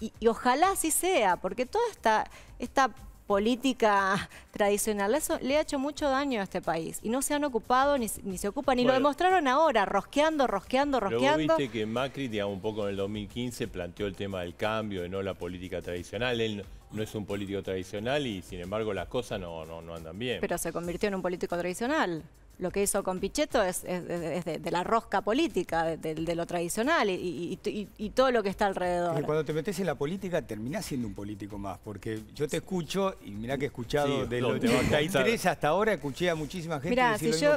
y, ojalá así sea, porque toda esta, esta política tradicional le, ha hecho mucho daño a este país y no se han ocupado ni, se ocupan, y lo demostraron ahora, rosqueando, rosqueando, rosqueando. Luego viste que Macri, digamos, un poco en el 2015 planteó el tema del cambio de no la política tradicional. Él no es un político tradicional y sin embargo las cosas no, no, no andan bien. Pero se convirtió en un político tradicional lo que hizo con Pichetto es, de, la rosca política, de, lo tradicional y, todo lo que está alrededor. cuando te metes en la política terminás siendo un político más, porque yo te escucho, y mirá que he escuchado de sí, de te interesa hasta ahora, escuché a muchísima gente si yo,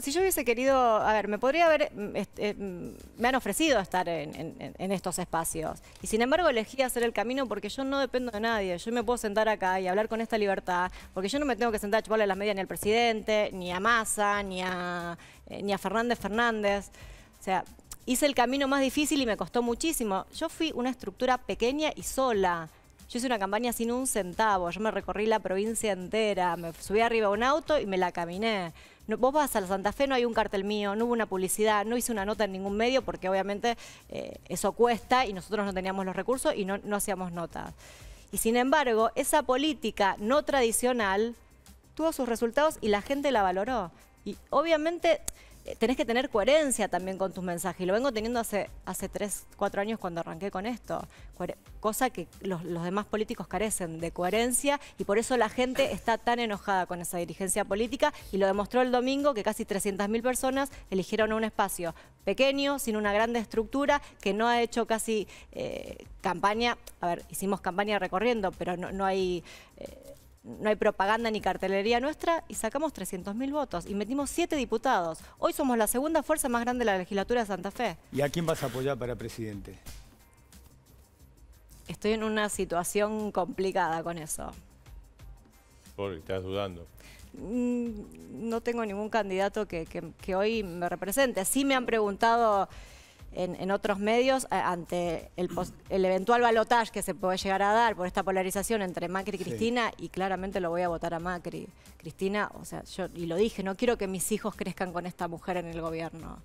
si yo hubiese querido, a ver, me podría haber, mm, este, eh, mm, me han ofrecido estar en, en, estos espacios, y sin embargo elegí hacer el camino porque yo no dependo de nadie, yo me puedo sentar acá y hablar con esta libertad, porque yo no me tengo que sentar a chuparle las medias ni al presidente, ni a más eh, ni a, Fernández Fernández. O sea, hice el camino más difícil y me costó muchísimo. Yo fui una estructura pequeña y sola. Yo hice una campaña sin un centavo, yo me recorrí la provincia entera, me subí arriba a un auto y me la caminé. No, vos vas a la Santa Fe, no hay un cartel mío, no hubo una publicidad, no hice una nota en ningún medio porque obviamente eh, eso cuesta y nosotros no teníamos los recursos y no, no hacíamos notas. Y sin embargo, esa política no tradicional tuvo sus resultados y la gente la valoró. Y obviamente eh, tenés que tener coherencia también con tus mensajes. Y lo vengo teniendo hace, hace 3, 4 años cuando arranqué con esto. Cosa que los, demás políticos carecen de coherencia y por eso la gente está tan enojada con esa dirigencia política y lo demostró el domingo que casi 300.000 personas eligieron un espacio pequeño, sin una gran estructura, que no ha hecho casi eh, campaña. A ver, hicimos campaña recorriendo, pero no, hay... Eh, no hay propaganda ni cartelería nuestra y sacamos 300.000 votos y metimos siete diputados. Hoy somos la segunda fuerza más grande de la legislatura de Santa Fe. ¿Y a quién vas a apoyar para presidente? Estoy en una situación complicada con eso. Porque estás dudando. Mm, no tengo ningún candidato que hoy me represente. Sí me han preguntado en, otros medios eh, ante el, el eventual balotaje que se puede llegar a dar por esta polarización entre Macri y Cristina y claramente lo voy a votar a Macri. Cristina, o sea, yo y lo dije, no quiero que mis hijos crezcan con esta mujer en el gobierno.